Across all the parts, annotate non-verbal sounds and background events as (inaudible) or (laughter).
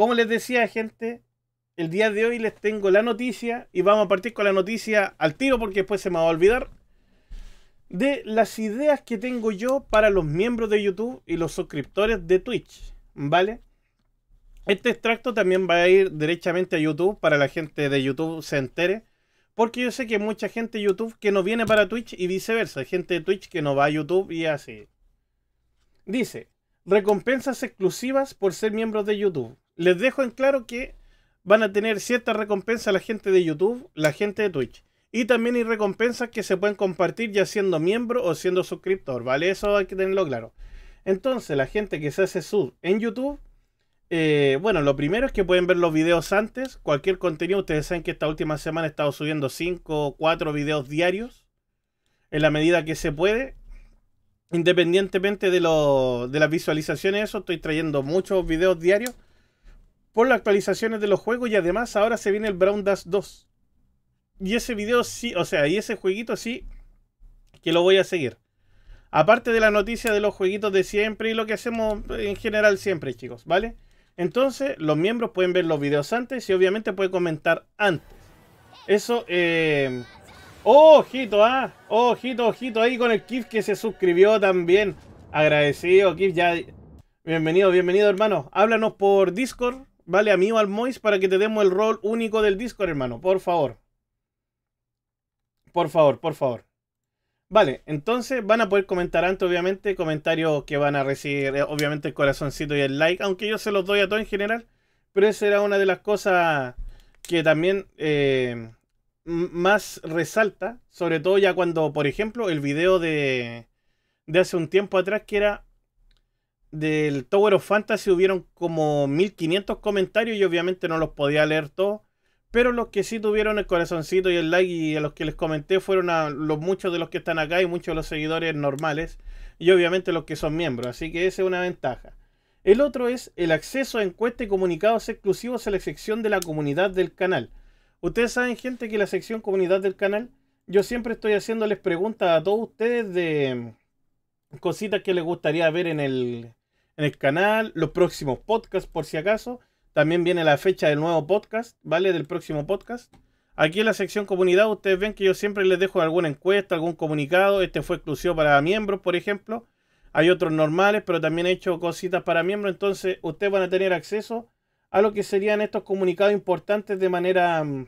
Como les decía, gente, el día de hoy les tengo la noticia y vamos a partir con la noticia al tiro porque después se me va a olvidar de las ideas que tengo yo para los miembros de YouTube y los suscriptores de Twitch, ¿vale? Este extracto también va a ir directamente a YouTube para la gente de YouTube se entere, porque yo sé que hay mucha gente de YouTube que no viene para Twitch y viceversa, hay gente de Twitch que no va a YouTube y así. Dice, recompensas exclusivas por ser miembros de YouTube les dejo en claro que van a tener cierta recompensa la gente de YouTube, la gente de Twitch. Y también hay recompensas que se pueden compartir ya siendo miembro o siendo suscriptor, ¿vale? Eso hay que tenerlo claro. Entonces, la gente que se hace sub en YouTube, eh, bueno, lo primero es que pueden ver los videos antes. Cualquier contenido, ustedes saben que esta última semana he estado subiendo 5 o 4 videos diarios, en la medida que se puede. Independientemente de, de las visualizaciones, eso estoy trayendo muchos videos diarios las actualizaciones de los juegos y además ahora se viene el Brown Dash 2. Y ese video sí, o sea, y ese jueguito sí que lo voy a seguir. Aparte de la noticia de los jueguitos de siempre y lo que hacemos en general siempre, chicos, ¿vale? Entonces, los miembros pueden ver los videos antes y obviamente pueden comentar antes. Eso, eh... ojito, ah, ojito, ojito ahí con el Kif que se suscribió también. Agradecido, Kif, ya. Bienvenido, bienvenido, hermano. Háblanos por Discord Vale, amigo al Mois para que te demos el rol único del Discord, hermano. Por favor. Por favor, por favor. Vale, entonces van a poder comentar antes, obviamente, comentarios que van a recibir, eh, obviamente, el corazoncito y el like, aunque yo se los doy a todos en general, pero esa era una de las cosas que también eh, más resalta, sobre todo ya cuando, por ejemplo, el video de, de hace un tiempo atrás, que era del Tower of Fantasy hubieron como 1500 comentarios y obviamente no los podía leer todos. Pero los que sí tuvieron el corazoncito y el like y a los que les comenté fueron a los muchos de los que están acá y muchos de los seguidores normales. Y obviamente los que son miembros. Así que esa es una ventaja. El otro es el acceso a encuestas y comunicados exclusivos a la sección de la comunidad del canal. Ustedes saben, gente, que la sección comunidad del canal, yo siempre estoy haciéndoles preguntas a todos ustedes de cositas que les gustaría ver en el, en el canal, los próximos podcasts por si acaso. También viene la fecha del nuevo podcast, ¿vale? Del próximo podcast. Aquí en la sección comunidad ustedes ven que yo siempre les dejo alguna encuesta, algún comunicado. Este fue exclusivo para miembros, por ejemplo. Hay otros normales, pero también he hecho cositas para miembros. Entonces ustedes van a tener acceso a lo que serían estos comunicados importantes de manera, mm,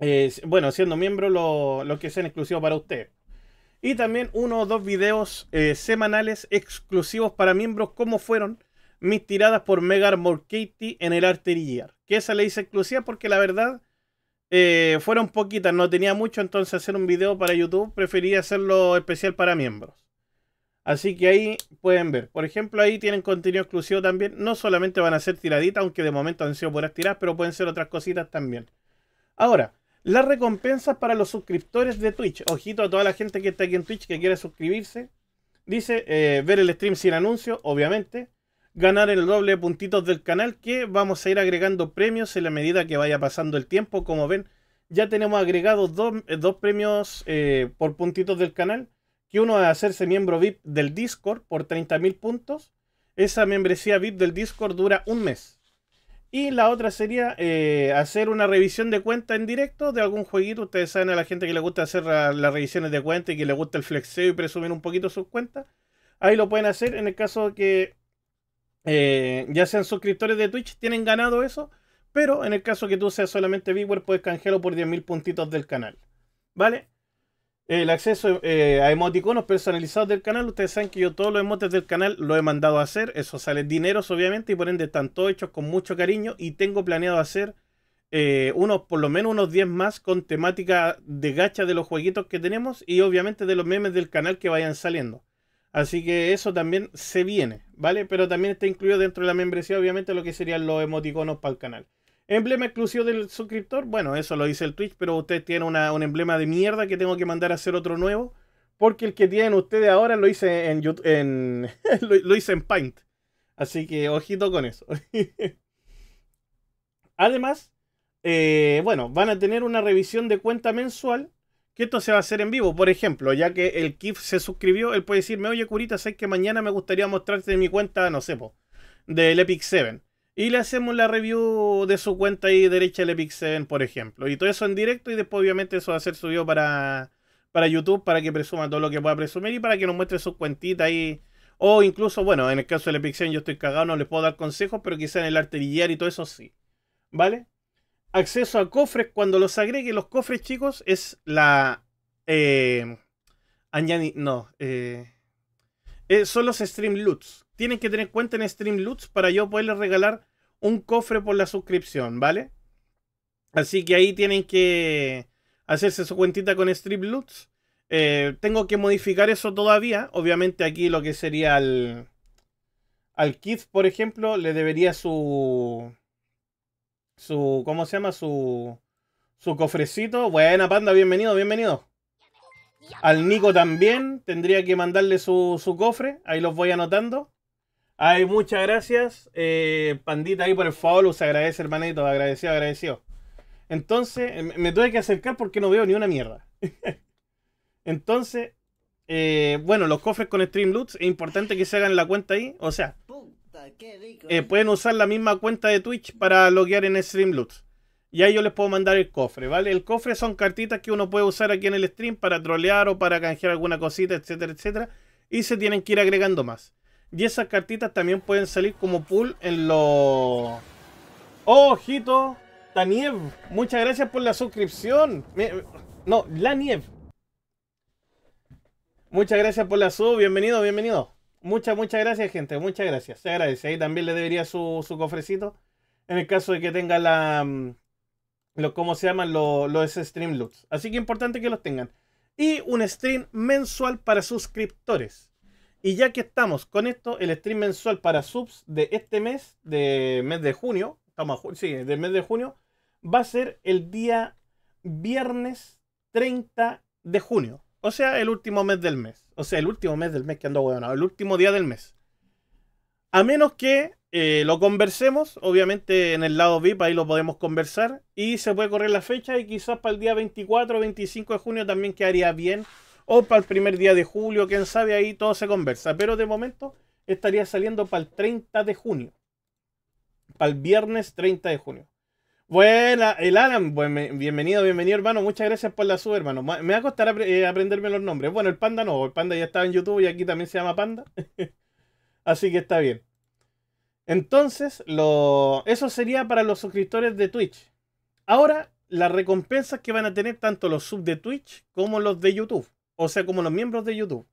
eh, bueno, siendo miembro, lo, que sean exclusivos para ustedes. Y también uno o dos videos eh, semanales exclusivos para miembros, como fueron mis tiradas por Megar Katie en el Artillear. Que esa le hice exclusiva porque la verdad eh, fueron poquitas, no tenía mucho, entonces hacer un video para YouTube prefería hacerlo especial para miembros. Así que ahí pueden ver. Por ejemplo, ahí tienen contenido exclusivo también. No solamente van a ser tiraditas, aunque de momento han sido buenas tiradas, pero pueden ser otras cositas también. Ahora, las recompensas para los suscriptores de Twitch. Ojito a toda la gente que está aquí en Twitch que quiere suscribirse. Dice eh, ver el stream sin anuncio, obviamente. Ganar el doble de puntitos del canal que vamos a ir agregando premios en la medida que vaya pasando el tiempo. Como ven, ya tenemos agregados dos, eh, premios eh, por puntitos del canal. Que uno es hacerse miembro VIP del Discord por 30.000 puntos. Esa membresía VIP del Discord dura un mes. Y la otra sería eh, hacer una revisión de cuenta en directo de algún jueguito. Ustedes saben a la gente que le gusta hacer las revisiones de cuenta y que le gusta el flexeo y presumir un poquito sus cuentas. Ahí lo pueden hacer en el caso que eh, ya sean suscriptores de Twitch, tienen ganado eso. Pero en el caso que tú seas solamente viewer, puedes canjearlo por 10.000 puntitos del canal. ¿Vale? el acceso eh, a emoticonos personalizados del canal. Ustedes saben que yo todos los emotes del canal lo he mandado a hacer. Eso sale dineros, obviamente, y por ende están todos hechos con mucho cariño. Y tengo planeado hacer eh, unos, por lo menos unos 10 más con temática de gacha de los jueguitos que tenemos y obviamente de los memes del canal que vayan saliendo. Así que eso también se viene, ¿vale? Pero también está incluido dentro de la membresía, obviamente, lo que serían los emoticonos para el canal. Emblema exclusivo del suscriptor. Bueno, eso lo dice el Twitch, pero usted tiene un emblema de mierda que tengo que mandar a hacer otro nuevo. Porque el que tienen ustedes ahora lo hice en, YouTube, (laughs) lo, hice en Paint. Así que ojito con eso. (laughs) Además, eh, bueno, van a tener una revisión de cuenta mensual. Que esto se va a hacer en vivo. Por ejemplo, ya que el Kif se suscribió, él puede decirme, oye, Curita, sé que mañana me gustaría mostrarte mi cuenta, no sé, del Epic 7 y le hacemos la review de su cuenta ahí derecha del Epic 7, por ejemplo. Y todo eso en directo y después obviamente eso va a ser subido para, para YouTube para que presuma todo lo que pueda presumir y para que nos muestre su cuentita ahí. O incluso, bueno, en el caso del Epic 7 yo estoy cagado, no les puedo dar consejos, pero quizá en el artillería y todo eso sí. ¿Vale? Acceso a cofres, cuando los agregue, los cofres chicos, es la... Eh, no, eh, eh, son los Stream Loots. Tienen que tener cuenta en Stream Loots para yo poderles regalar un cofre por la suscripción, ¿vale? Así que ahí tienen que hacerse su cuentita con Strip loot. Eh, tengo que modificar eso todavía. Obviamente aquí lo que sería al, al Kid, por ejemplo, le debería su... su ¿Cómo se llama? Su, su cofrecito. Buena panda, bienvenido, bienvenido. Al Nico también tendría que mandarle su, su cofre. Ahí los voy anotando. Ay, muchas gracias. Eh, pandita ahí por el follow, se agradece, hermanito. Agradecido, agradecido. Entonces, em, me, tuve que acercar porque no veo ni una mierda. (laughs) Entonces, eh, bueno, los cofres con Stream Loots es importante que se hagan la cuenta ahí. O sea, eh, pueden usar la misma cuenta de Twitch para loguear en Streamloots. Y ahí yo les puedo mandar el cofre, ¿vale? El cofre son cartitas que uno puede usar aquí en el stream para trolear o para canjear alguna cosita, etcétera, etcétera. Y se tienen que ir agregando más. Y esas cartitas también pueden salir como pool en los... ¡Ojito! La muchas gracias por la suscripción. No, La nieve! Muchas gracias por la sub, bienvenido, bienvenido. Muchas, muchas gracias, gente, muchas gracias. Se agradece. Ahí también le debería su, su cofrecito. En el caso de que tenga la. Mm, lo, ¿Cómo se llaman los, los Así que importante que los tengan. Y un stream mensual para suscriptores. Y ya que estamos con esto, el stream mensual para subs de este mes, de mes de junio, estamos sí, del mes de junio, va a ser el día viernes 30 de junio. O sea, el último mes del mes. O sea, el último mes del mes que ando huevonado, el último día del mes. A menos que eh, lo conversemos, obviamente en el lado VIP ahí lo podemos conversar. Y se puede correr la fecha y quizás para el día 24 o 25 de junio también quedaría bien o para el primer día de julio, quién sabe, ahí todo se conversa. Pero de momento estaría saliendo para el 30 de junio. Para el viernes 30 de junio. Bueno, el Alan, bienvenido, bienvenido hermano, muchas gracias por la sub, hermano. Me va a costar eh, aprenderme los nombres. Bueno, el panda no, el panda ya estaba en YouTube y aquí también se llama panda. (laughs) Así que está bien. Entonces, eso sería para los suscriptores de Twitch. Ahora, las recompensas que van a tener tanto los sub de Twitch como los de YouTube o sea, como los miembros de YouTube,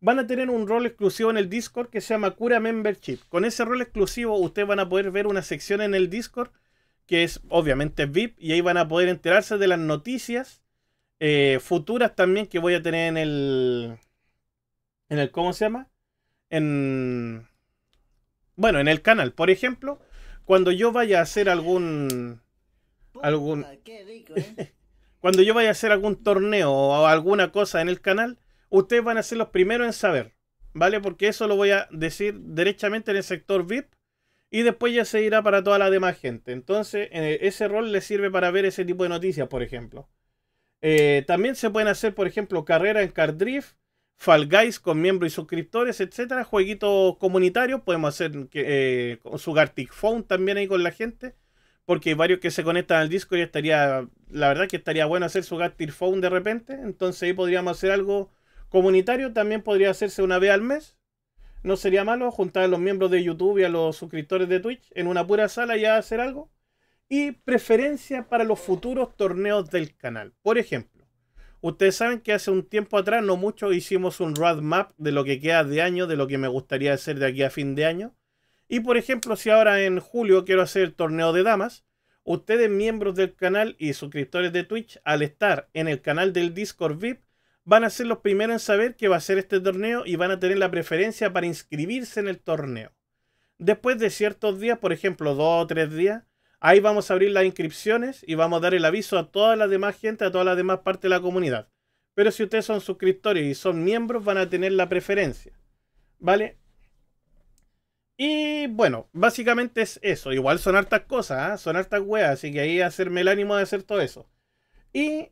van a tener un rol exclusivo en el Discord que se llama Cura Membership. Con ese rol exclusivo ustedes van a poder ver una sección en el Discord que es obviamente VIP y ahí van a poder enterarse de las noticias eh, futuras también que voy a tener en el... En el ¿Cómo se llama? En... Bueno, en el canal. Por ejemplo, cuando yo vaya a hacer algún... algún... Qué eh. (laughs) Cuando yo vaya a hacer algún torneo o alguna cosa en el canal, ustedes van a ser los primeros en saber, ¿vale? Porque eso lo voy a decir derechamente en el sector VIP y después ya se irá para toda la demás gente. Entonces, eh, ese rol les sirve para ver ese tipo de noticias, por ejemplo. Eh, también se pueden hacer, por ejemplo, carreras en Card Drift, Fall Guys con miembros y suscriptores, etcétera, jueguitos comunitarios. Podemos hacer eh, con su Gartic Phone también ahí con la gente porque hay varios que se conectan al disco y estaría, la verdad que estaría bueno hacer su Gastir Phone de repente, entonces ahí podríamos hacer algo comunitario, también podría hacerse una vez al mes, no sería malo juntar a los miembros de YouTube y a los suscriptores de Twitch en una pura sala y hacer algo, y preferencia para los futuros torneos del canal, por ejemplo. Ustedes saben que hace un tiempo atrás, no mucho, hicimos un roadmap de lo que queda de año, de lo que me gustaría hacer de aquí a fin de año y por ejemplo, si ahora en julio quiero hacer el torneo de damas, ustedes miembros del canal y suscriptores de Twitch, al estar en el canal del Discord VIP, van a ser los primeros en saber que va a ser este torneo y van a tener la preferencia para inscribirse en el torneo. Después de ciertos días, por ejemplo, dos o tres días, ahí vamos a abrir las inscripciones y vamos a dar el aviso a toda la demás gente, a toda la demás parte de la comunidad. Pero si ustedes son suscriptores y son miembros, van a tener la preferencia. ¿Vale? Y bueno, básicamente es eso. Igual son hartas cosas, ¿ah? son hartas weas, así que ahí hacerme el ánimo de hacer todo eso. Y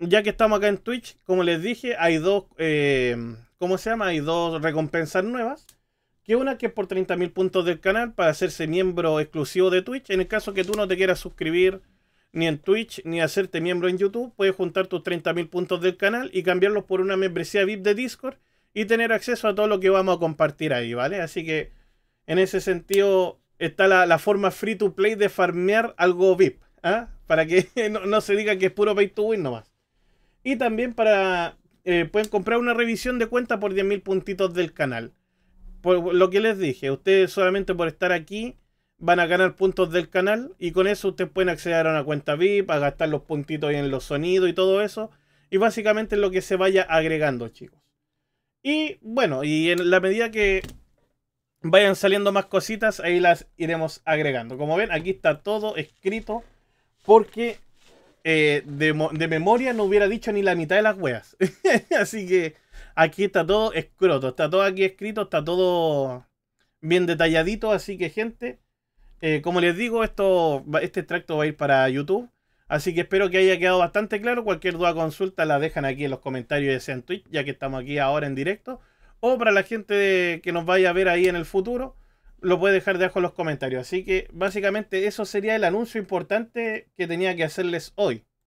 ya que estamos acá en Twitch, como les dije, hay dos, eh, ¿cómo se llama? Hay dos recompensas nuevas. Que una que es por 30.000 puntos del canal para hacerse miembro exclusivo de Twitch. En el caso que tú no te quieras suscribir ni en Twitch ni hacerte miembro en YouTube, puedes juntar tus 30.000 puntos del canal y cambiarlos por una membresía VIP de Discord y tener acceso a todo lo que vamos a compartir ahí, ¿vale? Así que en ese sentido está la, forma free to play de farmear algo VIP. ¿ah? Para que (laughs) no, se diga que es puro pay to win nomás. Y también para... Eh, pueden comprar una revisión de cuenta por 10.000 puntitos del canal. Por lo que les dije, ustedes solamente por estar aquí van a ganar puntos del canal y con eso ustedes pueden acceder a una cuenta VIP, a gastar los puntitos en los sonidos y todo eso. Y básicamente es lo que se vaya agregando, chicos. Y bueno, y en la medida que vayan saliendo más cositas, ahí las iremos agregando. Como ven, aquí está todo escrito porque eh, de, memoria no hubiera dicho ni la mitad de las weas. (laughs) Así que aquí está todo escroto, está todo aquí escrito, está todo bien detalladito. Así que gente, eh, como les digo, esto, este extracto va a ir para YouTube. Así que espero que haya quedado bastante claro. Cualquier duda o consulta la dejan aquí en los comentarios de en Twitch, ya que estamos aquí ahora en directo o para la gente que nos vaya a ver ahí en el futuro, lo puede dejar debajo en los comentarios. Así que básicamente eso sería el anuncio importante que tenía que hacerles hoy.